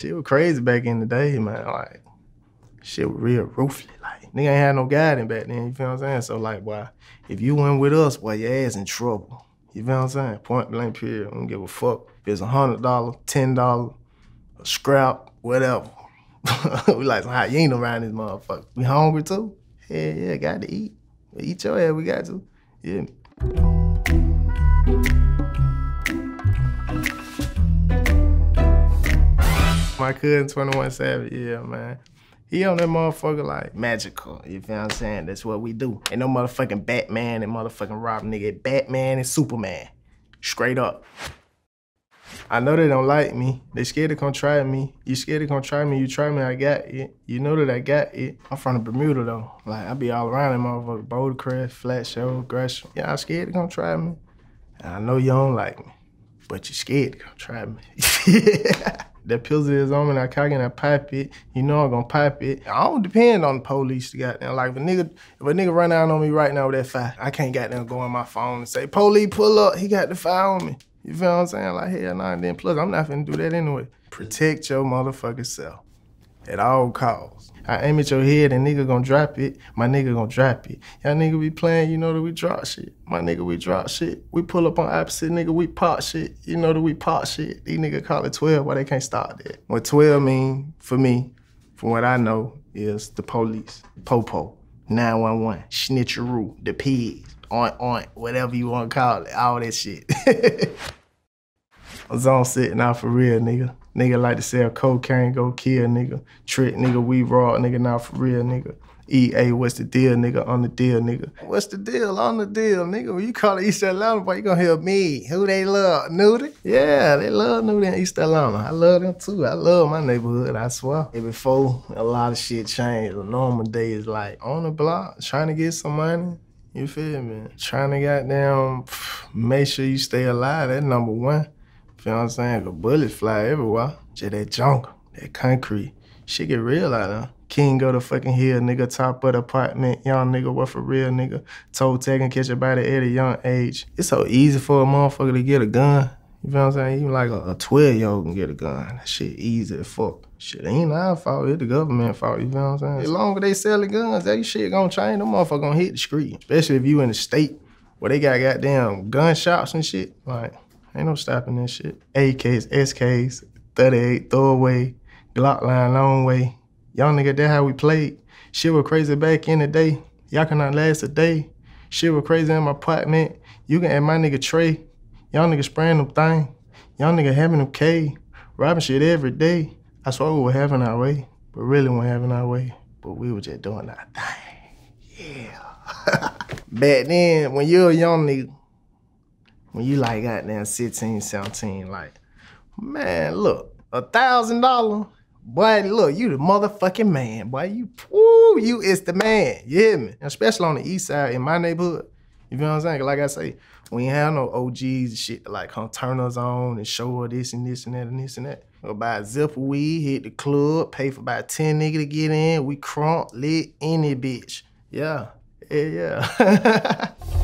She was crazy back in the day, man. Like, shit was real ruthless. Like, nigga ain't had no guidance back then, you feel what I'm saying? So, like, boy, if you went with us, boy, your ass in trouble. You feel what I'm saying? Point blank period. I don't give a fuck. If it's a hundred dollar, ten dollar, a scrap, whatever. we like some ain't around this motherfucker. We hungry too? Yeah, yeah, got to eat. Eat your ass, we got to. Yeah. my cousin 21 Savage, yeah, man. He on that motherfucker like magical. You feel what I'm saying? That's what we do. Ain't no motherfucking Batman and motherfucking Robin nigga. Batman and Superman. Straight up. I know they don't like me. They scared to come try me. You scared to come try me, you try me, I got it. You know that I got it. I'm from the Bermuda though. Like I be all around that motherfucker. Bouldercrest, Flat Show, Gresham. Yeah, I scared to come try me. And I know you don't like me. But you scared to come try me. That pistol is on me, and I cock not and I pipe it. You know I'm gonna pipe it. I don't depend on the police to goddamn. Like if a nigga, if a nigga run out on me right now with that fire, I can't goddamn go on my phone and say, police pull up, he got the fire on me. You feel what I'm saying? Like hell nah, and then plus I'm not finna do that anyway. Protect your motherfucking self at all costs. I aim at your head and nigga gonna drop it, my nigga gonna drop it. Y'all nigga be playing, you know that we drop shit. My nigga, we drop shit. We pull up on opposite nigga, we pop shit. You know that we pop shit. These nigga call it 12, why they can't stop that? What 12 mean for me, from what I know, is the police, Popo, 911, Schnitcheroo, the pigs, oint oint, whatever you wanna call it, all that shit. I was on sitting out for real, nigga. Nigga like to sell cocaine, go kill nigga. Trick nigga, we raw nigga, now for real nigga. EA, what's the deal, nigga? On the deal, nigga. What's the deal? On the deal, nigga. When you call it East Atlanta, boy, you gonna help me. Who they love? Nudie? Yeah, they love Nudie in East Atlanta. I love them too. I love my neighborhood, I swear. And before a lot of shit changed, a normal day is like on the block, trying to get some money. You feel me? Trying to goddamn make sure you stay alive, that number one. You know what I'm saying? The bullets fly everywhere. Just that jungle, that concrete. Shit get real out of. King go to fucking hill, nigga, top of the apartment. Young nigga, what for real, nigga? Toe tag and catch a body at a young age. It's so easy for a motherfucker to get a gun. You know what I'm saying? Even like a, 12 year old can get a gun. That shit easy as fuck. Shit ain't our fault, it's the government fault, you know what I'm saying? As long as they selling guns, that shit gonna change, them motherfucker gonna hit the street. Especially if you in a state where they got goddamn gun shops and shit. Like, Ain't no stopping this shit. AKs, SKs, 38, throwaway, Glock line, long way. Y'all nigga, that how we played. Shit was crazy back in the day. Y'all cannot last a day. Shit was crazy in my apartment. You can add my nigga Trey. Y'all nigga spraying them thing. Y'all nigga having them K. Robbing shit every day. I swear we were having our way, but really we weren't having our way. But we were just doing our thing. Yeah. Back then, when you're a young nigga, when you like goddamn 16, 17, like, man, look, a thousand dollar, boy, look, you the motherfucking man, boy. You, woo, you is the man. You hear me? Especially on the east side in my neighborhood. You know what I'm saying? Like I say, we ain't have no OGs and shit like come turn us on and show her this and this and that and this and that. Or buy a zip weed, hit the club, pay for about 10 nigga to get in. We crunk, lit any bitch. Yeah. Yeah, yeah.